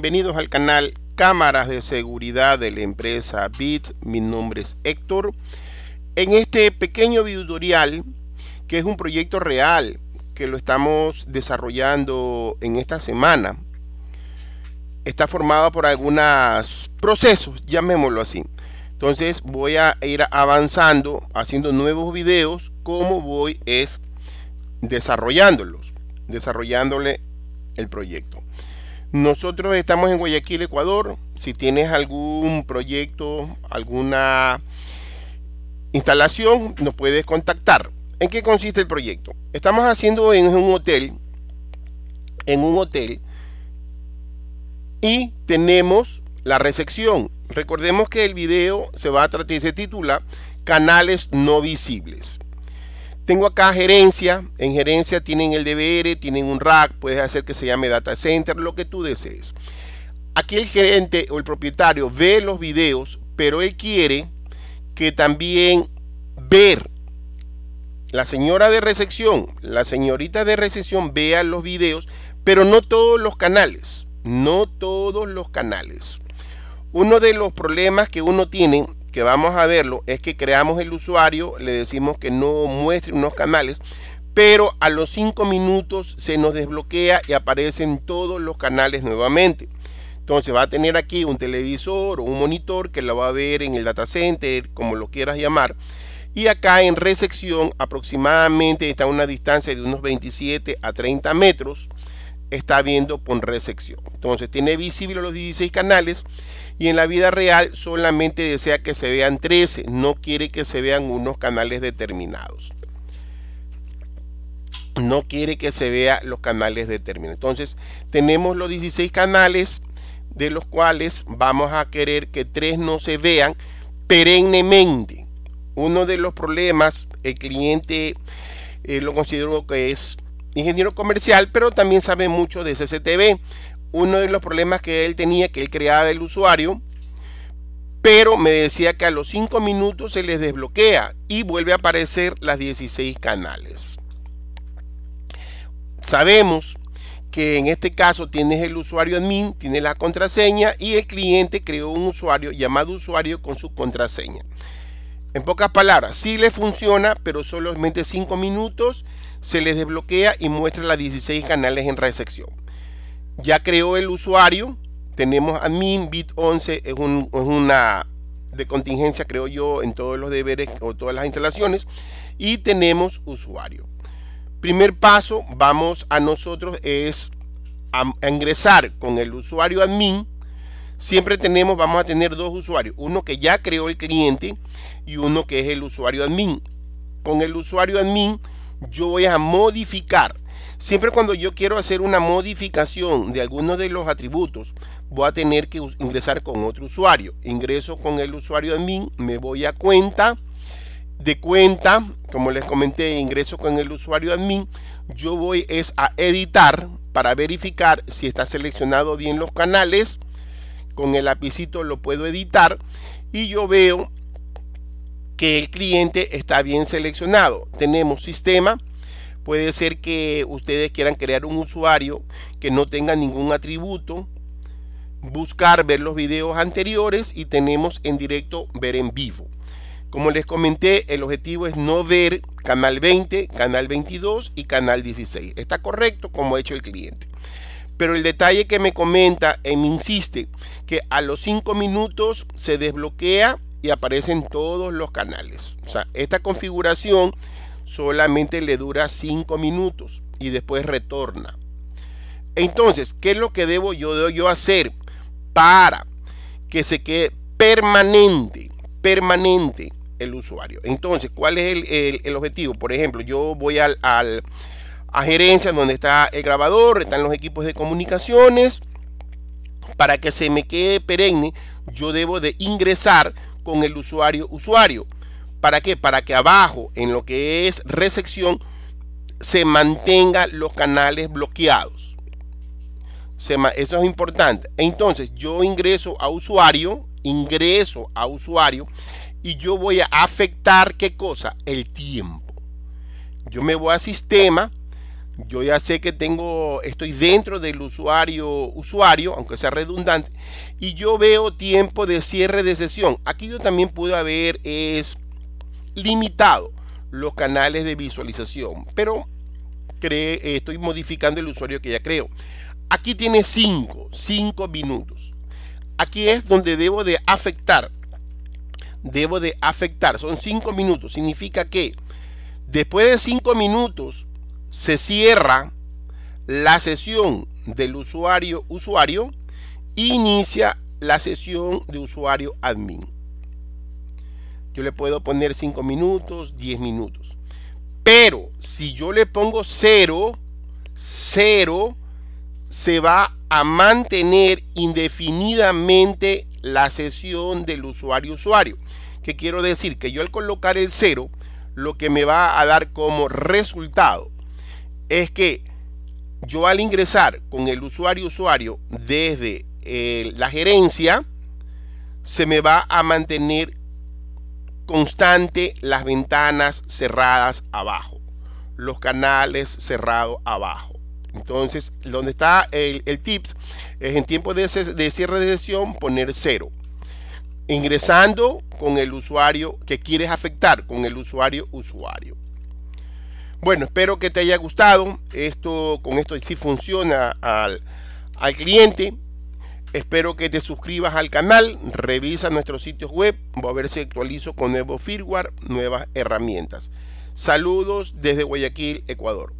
Bienvenidos al canal Cámaras de Seguridad de la empresa BIT. Mi nombre es Héctor. En este pequeño tutorial que es un proyecto real que lo estamos desarrollando en esta semana, está formado por algunos procesos, llamémoslo así. Entonces voy a ir avanzando, haciendo nuevos videos, como voy es desarrollándolos, desarrollándole el proyecto. Nosotros estamos en Guayaquil, Ecuador. Si tienes algún proyecto, alguna instalación, nos puedes contactar. ¿En qué consiste el proyecto? Estamos haciendo en un hotel, en un hotel, y tenemos la recepción. Recordemos que el video se va a tratar, se titula Canales no visibles. Tengo acá gerencia. En gerencia tienen el DBR, tienen un rack, puedes hacer que se llame data center, lo que tú desees. Aquí el gerente o el propietario ve los videos, pero él quiere que también ver la señora de recepción, la señorita de recepción vea los videos, pero no todos los canales, no todos los canales. Uno de los problemas que uno tiene que vamos a verlo es que creamos el usuario, le decimos que no muestre unos canales, pero a los 5 minutos se nos desbloquea y aparecen todos los canales nuevamente. Entonces va a tener aquí un televisor o un monitor que lo va a ver en el data center, como lo quieras llamar. Y acá en resección aproximadamente está a una distancia de unos 27 a 30 metros está viendo con resección. Entonces tiene visible los 16 canales y en la vida real solamente desea que se vean 13, no quiere que se vean unos canales determinados. No quiere que se vean los canales determinados. Entonces tenemos los 16 canales de los cuales vamos a querer que 3 no se vean perennemente. Uno de los problemas, el cliente eh, lo considero que es ingeniero comercial, pero también sabe mucho de CCTV. Uno de los problemas que él tenía, que él creaba el usuario, pero me decía que a los 5 minutos se les desbloquea y vuelve a aparecer las 16 canales. Sabemos que en este caso tienes el usuario admin, tienes la contraseña y el cliente creó un usuario llamado usuario con su contraseña. En pocas palabras, sí le funciona, pero solamente 5 minutos se les desbloquea y muestra las 16 canales en recepción Ya creó el usuario. Tenemos admin, bit 11 es, una de contingencia, creo yo, en todos los deberes o todas las instalaciones. Y tenemos usuario. Primer paso, vamos a nosotros es ingresar con el usuario admin siempre tenemos, vamos a tener dos usuarios, uno que ya creó el cliente y uno que es el usuario admin. Con el usuario admin yo voy a modificar. Siempre cuando yo quiero hacer una modificación de algunos de los atributos, voy a tener que ingresar con otro usuario. Ingreso con el usuario admin, me voy a cuenta, de cuenta, como les comenté, ingreso con el usuario admin, yo voy es a editar para verificar si está seleccionado bien los canales con el lapicito lo puedo editar y yo veo que el cliente está bien seleccionado. Tenemos sistema, puede ser que ustedes quieran crear un usuario que no tenga ningún atributo, buscar ver los videos anteriores y tenemos en directo ver en vivo. Como les comenté, el objetivo es no ver canal 20, canal 22 y canal 16. Está correcto como ha hecho el cliente. Pero el detalle que me comenta e me insiste que a los 5 minutos se desbloquea y aparecen todos los canales. O sea, esta configuración solamente le dura 5 minutos y después retorna. Entonces, ¿qué es lo que debo yo, debo yo hacer para que se quede permanente, permanente el usuario? Entonces, ¿cuál es el, el, objetivo? Por ejemplo, yo voy al a gerencia donde está el grabador, están los equipos de comunicaciones. Para que se me quede perenne, yo debo de ingresar con el usuario usuario. ¿Para qué? Para que abajo, en lo que es recepción se mantenga los canales bloqueados. eso es importante. Entonces, yo ingreso a usuario, ingreso a usuario y yo voy a afectar qué cosa? El tiempo. Yo me voy a sistema, yo ya sé que tengo, estoy dentro del usuario, usuario, aunque sea redundante, y yo veo tiempo de cierre de sesión. Aquí yo también puedo haber es limitado los canales de visualización, pero cree, estoy modificando el usuario que ya creo. Aquí tiene 5, 5 minutos. Aquí es donde debo de afectar. Debo de afectar. Son 5 minutos. Significa que después de 5 minutos se cierra la sesión del usuario usuario inicia la sesión de usuario admin. Yo le puedo poner 5 minutos, 10 minutos. Pero si yo le pongo 0, 0 se va a mantener indefinidamente la sesión del usuario usuario. ¿Qué quiero decir que yo al colocar el 0, lo que me va a dar como resultado es que yo al ingresar con el usuario usuario desde eh, la gerencia, se me va a mantener constante las ventanas cerradas abajo, los canales cerrados abajo. Entonces, donde está el, el tips es en tiempo de, de cierre de sesión poner cero. Ingresando con el usuario que quieres afectar, con el usuario usuario. Bueno, espero que te haya gustado. Esto con esto sí funciona al, al cliente. Espero que te suscribas al canal, revisa nuestros sitios web, voy a ver si actualizo con nuevo firmware, nuevas herramientas. Saludos desde Guayaquil, Ecuador.